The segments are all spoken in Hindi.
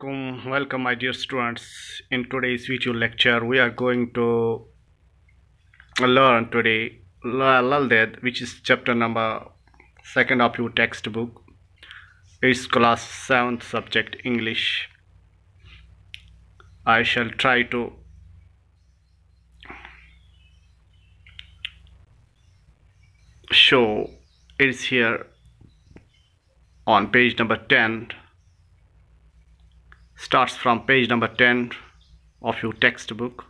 Assalamualaikum. Welcome, my dear students. In today's video lecture, we are going to learn today Lalded, which is chapter number second of your textbook. It's class seventh subject English. I shall try to show it's here on page number 10 starts from page number 10 of your textbook.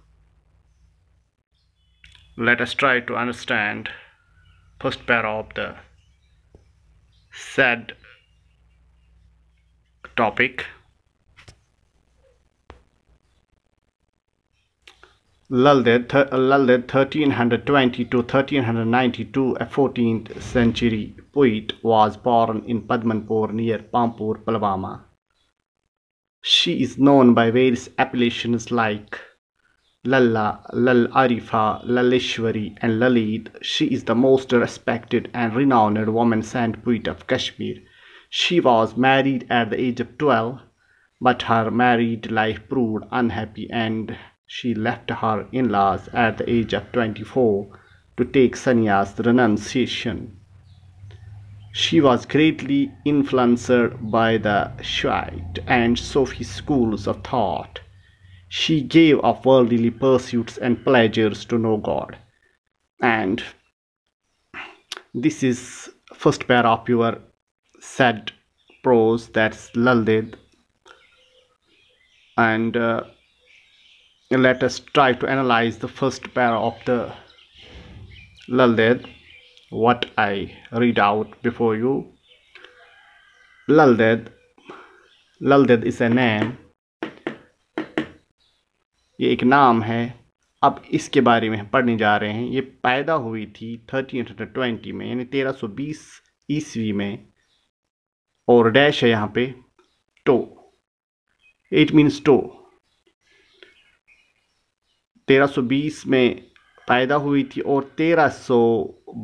Let us try to understand first para of the said topic. Lal Lalde 1320 to 1392, a 14th century poet, was born in Padmanpur near Pampur, Palwama. She is known by various appellations like Lalla, Lal Arifa, Laleshwari, and Lalit. She is the most respected and renowned woman sand poet of Kashmir. She was married at the age of 12, but her married life proved unhappy and she left her in laws at the age of 24 to take sannyas renunciation. She was greatly influenced by the Shiite and Sophie schools of thought. She gave up worldly pursuits and pleasures to know God. And this is first pair of your sad prose that's Lalit. And uh, let us try to analyze the first pair of the Lalit. what I read out before you. Laldad. Laldad is a name. ये एक नाम है अब इसके बारे में पढ़ने जा रहे हैं ये पैदा हुई थी थर्टीन हंड्रेड ट्वेंटी में यानी तेरह सौ बीस ईस्वी में और डैश है यहाँ पे टो इट मीन्स टो तेरह सौ बीस में पैदा हुई थी और तेरह सौ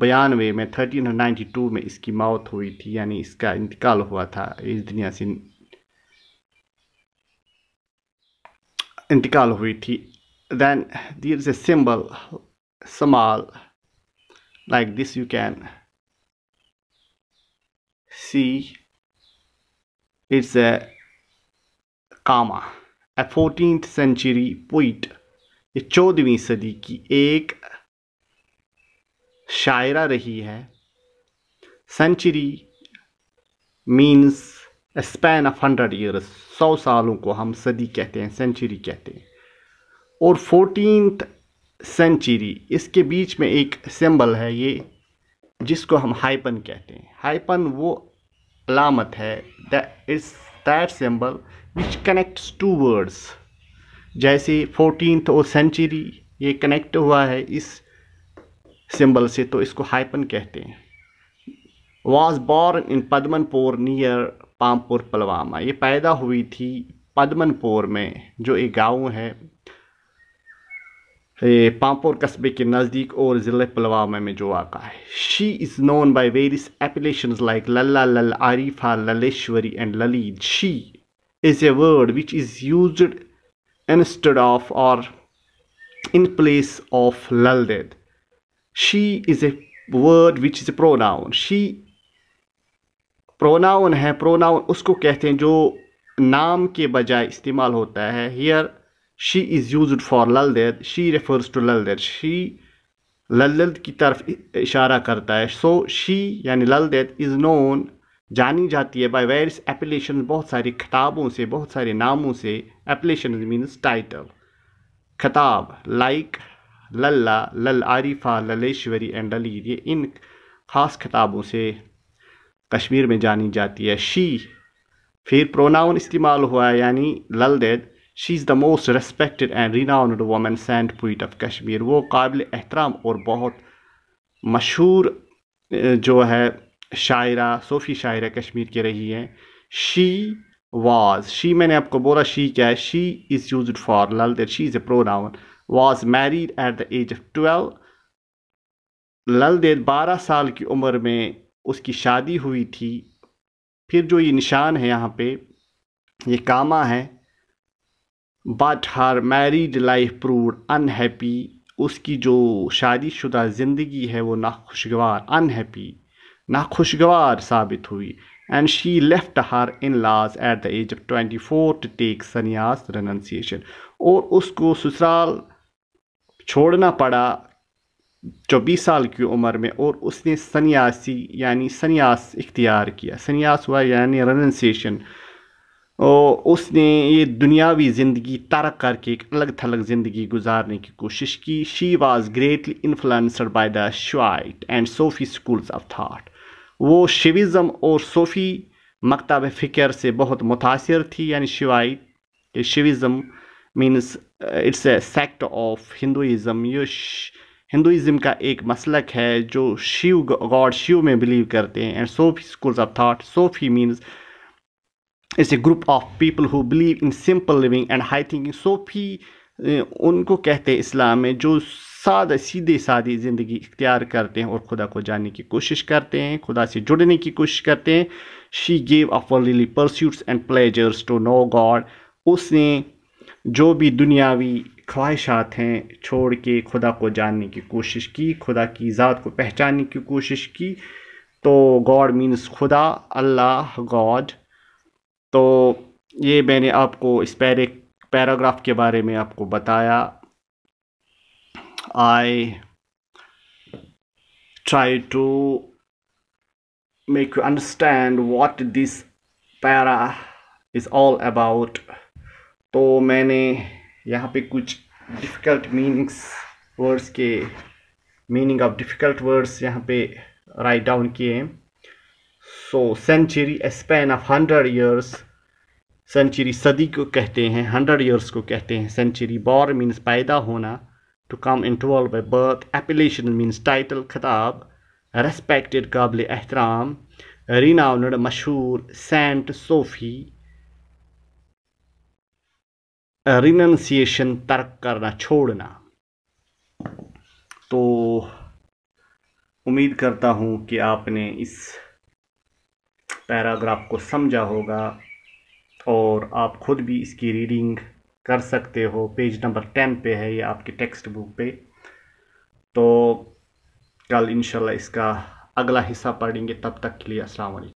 बयानवे में थर्टीन नाइन्टी टू में इसकी मौत हुई थी यानी इसका इंतकाल हुआ था इस दुनिया से इंतकाल हुई थी then there is a symbol small like this you can see it's a comma a fourteen century poet ये चौदहवीं सदी की एक शायरा रही है century means span of hundred years सौ सालों को हम सदी कहते हैं सेंचुरी कहते हैं और फोर्टीन सेंचुरी इसके बीच में एक सिंबल है ये जिसको हम हाइपन कहते हैं हाइपन वो अलामत है that is that symbol which connects two words जैसे फोर्टीन और सेंचुरी ये कनेक्ट हुआ है इस सिंबल से तो इसको हाइपन कहते हैं was born in Padmanpur near Pampore Pulwama ये पैदा हुई थी पदमनपुर में जो एक गांव है पामपुर कस्बे के नज़दीक और ज़िले पलवामा में जो आका है she is known by various appellation like Lalla Lal Arifa Lalleshwari and Lalded she is a word which is use instead of or in place of lal did. She is a word which is a pronoun. She pronoun है प्रोनाउन उसको कहते हैं जो नाम के बजाय इस्तेमाल होता है here she is use for Lal Ded she refers to लल देर शी लल की तरफ इशारा करता है सो शी यानी लल देर इज़ नोन जानी जाती है बाय वेरियस एपिलेशन बहुत सारी खिताबों से बहुत सारे नामों से एपिलेशन मीन्स टाइटल खिताब लाइक लल्ला लल आरिफा ललेश्वरी एंड ललीर ये इन ख़ास खिताबों से कश्मीर में जानी जाती है शी फिर प्रोनाउन इस्तेमाल हुआ है यानी Lal Ded she is the most respected and renowned woman saint poet of Kashmir वो काबिल एहतराम और बहुत मशहूर जो है शायरा सोफ़ी शायरा कश्मीर की रही है शी वाज शी मैंने आपको बोला शी क्या है she is use for Lal Ded she is a pronoun was married at the age of twelve Lal Ded बारह साल की उम्र में उसकी शादी हुई थी फिर जो ये निशान है यहाँ पे ये कामा है but her married life proved unhappy उसकी जो शादीशुदा ज़िंदगी है वो नाखुशगवार अनहैप्पी नाखुशगवार साबित हुई and she left her in laws at the age of twenty four to take sanyas renunciation और उसको ससुराल छोड़ना पड़ा चौबीस साल की उम्र में और उसने सन्यासी यानी सन्यास इख्तियार किया सन्यास हुआ यानी रेनन्सिएशन और उसने ये दुनियावी ज़िंदगी तर्क करके एक अलग थलग ज़िंदगी गुजारने की कोशिश की she was greatly influenced by the Shaivite and Sufi schools of thought वो शिविज़म और सोफ़ी मकतब फ़िक्र से बहुत मुतासर थी यानी शिवाई Shaivism means it's a sect of Hinduism ये हिंदुज़म का एक मसलक है जो शिव गॉड शिव में बिलीव करते हैं and Sufi schools of thought Sufi means it's a group of people who believe in simple living and high thinking Sufi उनको कहते हैं इस्लाम में जो सादा सीधे सादी ज़िंदगी इख्तियार करते हैं और खुदा को जानने की कोशिश करते हैं खुदा से जुड़ने की कोशिश करते हैं she gave up pursuits and pleasures to know God उसने जो भी दुनियावी ख्वाहिशात हैं छोड़ के खुदा को जानने की कोशिश की खुदा की ज़ात को पहचानने की कोशिश की तो गॉड मीन्स खुदा अल्लाह गॉड तो ये मैंने आपको इस पैर पैराग्राफ के बारे में आपको बताया I try to make you understand what this para is all about तो मैंने यहाँ पे कुछ डिफ़िकल्ट मीनिंग्स वर्ड्स के मीनिंग ऑफ डिफ़िकल्ट वर्ड्स यहाँ पे राइट डाउन किए हैं so century a span of hundred years century सदी को कहते हैं हंड्रेड ईयर्स को कहते हैं सेंचुरी बॉर मीन्स पैदा होना to come into involved by birth appellation means title khatab, respected قابل احترام renowned مشهور saint Sophie renunciation तर्क करना छोड़ना तो उम्मीद करता हूँ कि आपने इस पैराग्राफ को समझा होगा और आप खुद भी इसकी रीडिंग कर सकते हो पेज नंबर टेन पे है ये आपकी टेक्स्ट बुक पे तो कल इंशाल्लाह इसका अगला हिस्सा पढ़ेंगे तब तक के लिए असल